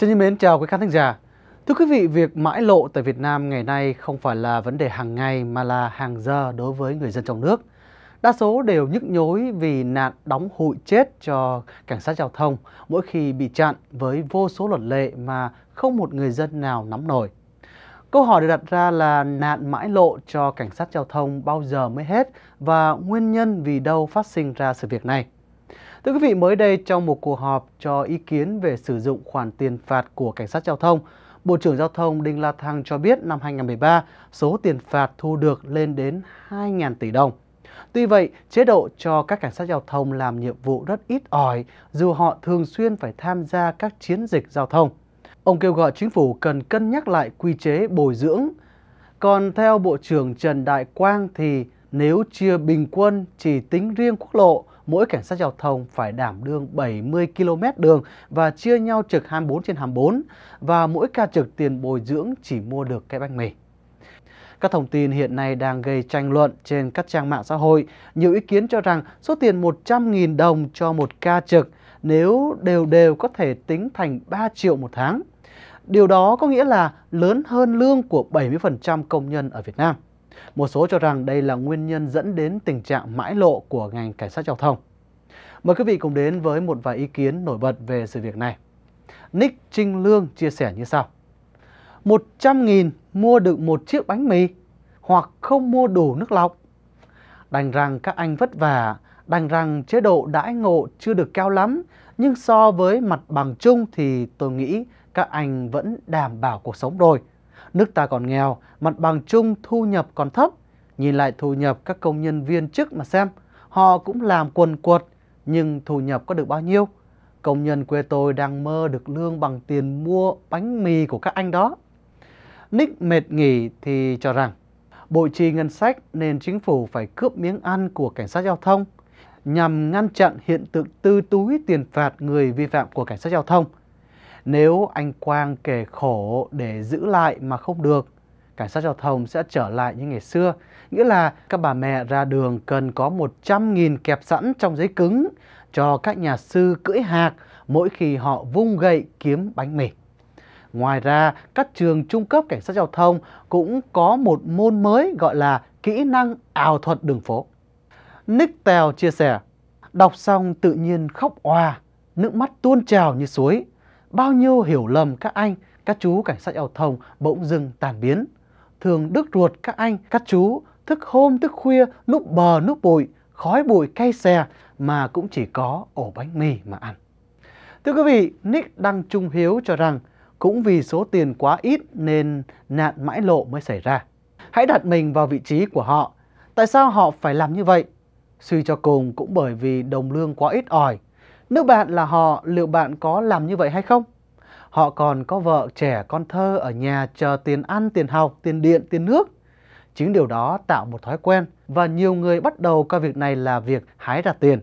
Chân nhân mến chào quý khán thính giả. Thưa quý vị, việc mãi lộ tại Việt Nam ngày nay không phải là vấn đề hàng ngày mà là hàng giờ đối với người dân trong nước. Đa số đều nhức nhối vì nạn đóng hụi chết cho cảnh sát giao thông mỗi khi bị chặn với vô số luật lệ mà không một người dân nào nắm nổi. Câu hỏi được đặt ra là nạn mãi lộ cho cảnh sát giao thông bao giờ mới hết và nguyên nhân vì đâu phát sinh ra sự việc này. Thưa quý vị, mới đây trong một cuộc họp cho ý kiến về sử dụng khoản tiền phạt của cảnh sát giao thông, Bộ trưởng Giao thông Đinh La Thăng cho biết năm 2013, số tiền phạt thu được lên đến 2.000 tỷ đồng. Tuy vậy, chế độ cho các cảnh sát giao thông làm nhiệm vụ rất ít ỏi dù họ thường xuyên phải tham gia các chiến dịch giao thông. Ông kêu gọi chính phủ cần cân nhắc lại quy chế bồi dưỡng. Còn theo Bộ trưởng Trần Đại Quang thì nếu chia bình quân chỉ tính riêng quốc lộ mỗi cảnh sát giao thông phải đảm đương 70 km đường và chia nhau trực 24 trên 24 và mỗi ca trực tiền bồi dưỡng chỉ mua được cái bánh mì. Các thông tin hiện nay đang gây tranh luận trên các trang mạng xã hội. Nhiều ý kiến cho rằng số tiền 100.000 đồng cho một ca trực nếu đều đều có thể tính thành 3 triệu một tháng. Điều đó có nghĩa là lớn hơn lương của 70% công nhân ở Việt Nam. Một số cho rằng đây là nguyên nhân dẫn đến tình trạng mãi lộ của ngành cảnh sát giao thông. Mời quý vị cùng đến với một vài ý kiến nổi bật về sự việc này. Nick Trinh Lương chia sẻ như sau. 100.000 mua được một chiếc bánh mì hoặc không mua đủ nước lọc. Đành rằng các anh vất vả, đành rằng chế độ đãi ngộ chưa được cao lắm, nhưng so với mặt bằng chung thì tôi nghĩ các anh vẫn đảm bảo cuộc sống rồi, Nước ta còn nghèo, mặt bằng chung thu nhập còn thấp. Nhìn lại thu nhập các công nhân viên chức mà xem, họ cũng làm quần quật, nhưng thu nhập có được bao nhiêu? Công nhân quê tôi đang mơ được lương bằng tiền mua bánh mì của các anh đó. Nick mệt nghỉ thì cho rằng, bộ trì ngân sách nên chính phủ phải cướp miếng ăn của cảnh sát giao thông nhằm ngăn chặn hiện tượng tư túi tiền phạt người vi phạm của cảnh sát giao thông – nếu anh Quang kể khổ để giữ lại mà không được, cảnh sát giao thông sẽ trở lại như ngày xưa. Nghĩa là các bà mẹ ra đường cần có 100.000 kẹp sẵn trong giấy cứng cho các nhà sư cưỡi hạc mỗi khi họ vung gậy kiếm bánh mì. Ngoài ra, các trường trung cấp cảnh sát giao thông cũng có một môn mới gọi là kỹ năng ảo thuật đường phố. Nick Tèo chia sẻ, đọc xong tự nhiên khóc hoa, nước mắt tuôn trào như suối bao nhiêu hiểu lầm các anh, các chú cảnh sát giao thông bỗng dưng tàn biến. Thường đứt ruột các anh, các chú thức hôm thức khuya núp bờ núp bụi, khói bụi cay xè mà cũng chỉ có ổ bánh mì mà ăn. Thưa quý vị, Nick Đăng Trung Hiếu cho rằng cũng vì số tiền quá ít nên nạn mãi lộ mới xảy ra. Hãy đặt mình vào vị trí của họ. Tại sao họ phải làm như vậy? Suy cho cùng cũng bởi vì đồng lương quá ít ỏi nếu bạn là họ, liệu bạn có làm như vậy hay không? Họ còn có vợ, trẻ, con thơ ở nhà chờ tiền ăn, tiền học, tiền điện, tiền nước. Chính điều đó tạo một thói quen và nhiều người bắt đầu coi việc này là việc hái ra tiền.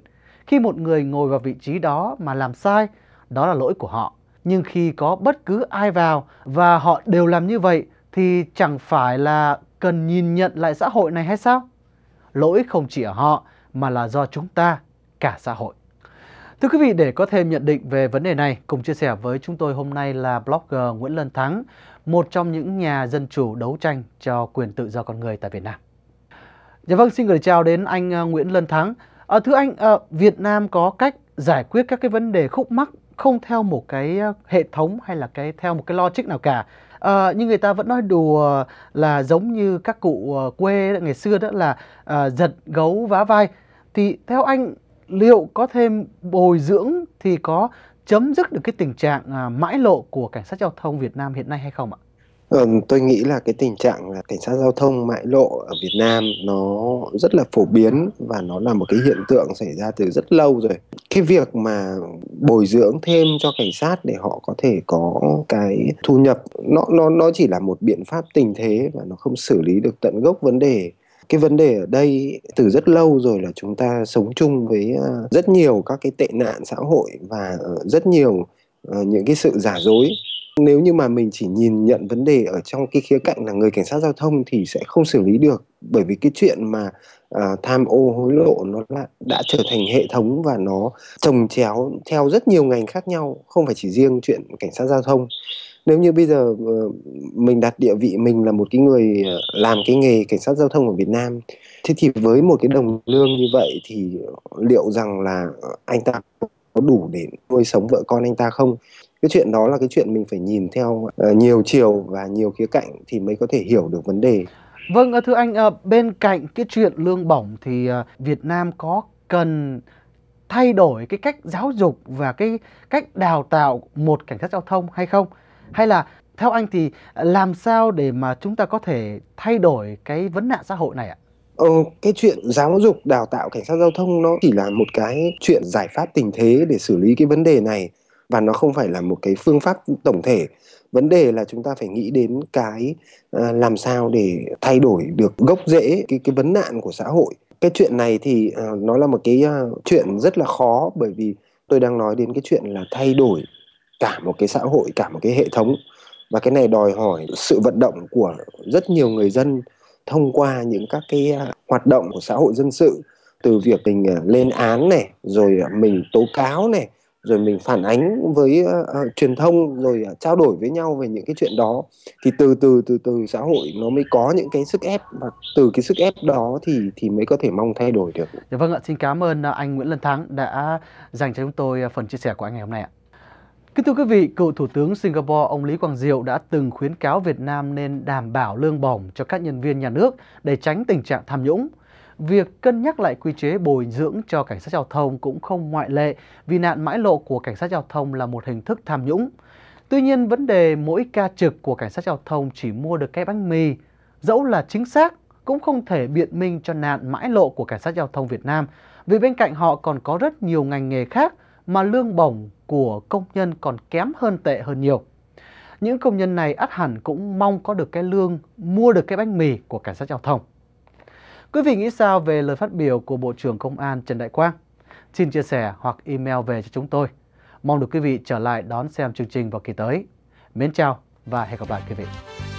Khi một người ngồi vào vị trí đó mà làm sai, đó là lỗi của họ. Nhưng khi có bất cứ ai vào và họ đều làm như vậy thì chẳng phải là cần nhìn nhận lại xã hội này hay sao? Lỗi không chỉ ở họ mà là do chúng ta, cả xã hội. Thưa quý vị, để có thêm nhận định về vấn đề này, cùng chia sẻ với chúng tôi hôm nay là blogger Nguyễn Lân Thắng, một trong những nhà dân chủ đấu tranh cho quyền tự do con người tại Việt Nam. Dạ vâng, xin gửi chào đến anh ờ, Nguyễn Lân Thắng. À, thưa anh, à, Việt Nam có cách giải quyết các cái vấn đề khúc mắc không theo một cái hệ thống hay là cái theo một cái logic nào cả. À, nhưng người ta vẫn nói đùa là giống như các cụ quê ngày xưa đó là à, giật gấu vá vai. Thì theo anh liệu có thêm bồi dưỡng thì có chấm dứt được cái tình trạng à, mãi lộ của cảnh sát giao thông Việt Nam hiện nay hay không ạ? Ừ, tôi nghĩ là cái tình trạng là cảnh sát giao thông mãi lộ ở Việt Nam nó rất là phổ biến và nó là một cái hiện tượng xảy ra từ rất lâu rồi. Cái việc mà bồi dưỡng thêm cho cảnh sát để họ có thể có cái thu nhập nó nó nó chỉ là một biện pháp tình thế và nó không xử lý được tận gốc vấn đề cái vấn đề ở đây từ rất lâu rồi là chúng ta sống chung với ờ, rất nhiều các cái tệ nạn xã hội và ờ, rất nhiều ờ, những cái sự giả dối nếu như mà mình chỉ nhìn nhận vấn đề ở trong cái khía cạnh là người cảnh sát giao thông thì sẽ không xử lý được bởi vì cái chuyện mà à, tham ô hối lộ nó đã, đã trở thành hệ thống và nó trồng chéo theo rất nhiều ngành khác nhau không phải chỉ riêng chuyện cảnh sát giao thông nếu như bây giờ ờ, mình đặt địa vị mình là một cái người ờ, làm cái nghề cảnh sát giao thông ở Việt Nam thế thì với một cái đồng lương như vậy thì liệu rằng là ờ, anh ta có đủ để nuôi sống vợ con anh ta không cái chuyện đó là cái chuyện mình phải nhìn theo nhiều chiều và nhiều khía cạnh thì mới có thể hiểu được vấn đề vâng thưa anh bên cạnh cái chuyện lương bổng thì Việt Nam có cần thay đổi cái cách giáo dục và cái cách đào tạo một cảnh sát giao thông hay không hay là theo anh thì làm sao để mà chúng ta có thể thay đổi cái vấn nạn xã hội này ạ? Ờ, cái chuyện giáo dục đào tạo cảnh sát giao thông nó chỉ là một cái chuyện giải pháp tình thế để xử lý cái vấn đề này và nó không phải là một cái phương pháp tổng thể vấn đề là chúng ta phải nghĩ đến cái ờ, làm sao để thay đổi được gốc rễ cái cái vấn nạn của xã hội cái chuyện này thì ờ, nó là một cái ờ, chuyện rất là khó bởi vì tôi đang nói đến cái chuyện là thay đổi cả một cái xã hội cả một cái hệ thống và cái này đòi hỏi sự vận động của rất nhiều người dân thông qua những các cái à, hoạt động của xã hội dân sự từ việc mình à, lên án này rồi à, mình tố cáo này rồi mình phản ánh với uh, truyền thông rồi uh, trao đổi với nhau về những cái chuyện đó thì từ từ từ từ xã hội nó mới có những cái sức ép và từ cái sức ép đó thì thì mới có thể mong thay đổi được. Dạ vâng ạ, xin cảm ơn anh Nguyễn Lân Thắng đã dành cho chúng tôi phần chia sẻ của anh ngày hôm nay ạ. Kính thưa quý vị, cựu Thủ tướng Singapore ông Lý Quang Diệu đã từng khuyến cáo Việt Nam nên đảm bảo lương bổng cho các nhân viên nhà nước để tránh tình trạng tham nhũng. Việc cân nhắc lại quy chế bồi dưỡng cho cảnh sát giao thông cũng không ngoại lệ vì nạn mãi lộ của cảnh sát giao thông là một hình thức tham nhũng. Tuy nhiên, vấn đề mỗi ca trực của cảnh sát giao thông chỉ mua được cái bánh mì, dẫu là chính xác cũng không thể biện minh cho nạn mãi lộ của cảnh sát giao thông Việt Nam vì bên cạnh họ còn có rất nhiều ngành nghề khác – mà lương bổng của công nhân còn kém hơn tệ hơn nhiều. Những công nhân này ắt hẳn cũng mong có được cái lương, mua được cái bánh mì của cảnh sát giao thông. Quý vị nghĩ sao về lời phát biểu của Bộ trưởng Công an Trần Đại Quang? Xin chia sẻ hoặc email về cho chúng tôi. Mong được quý vị trở lại đón xem chương trình vào kỳ tới. Mến chào và hẹn gặp lại quý vị.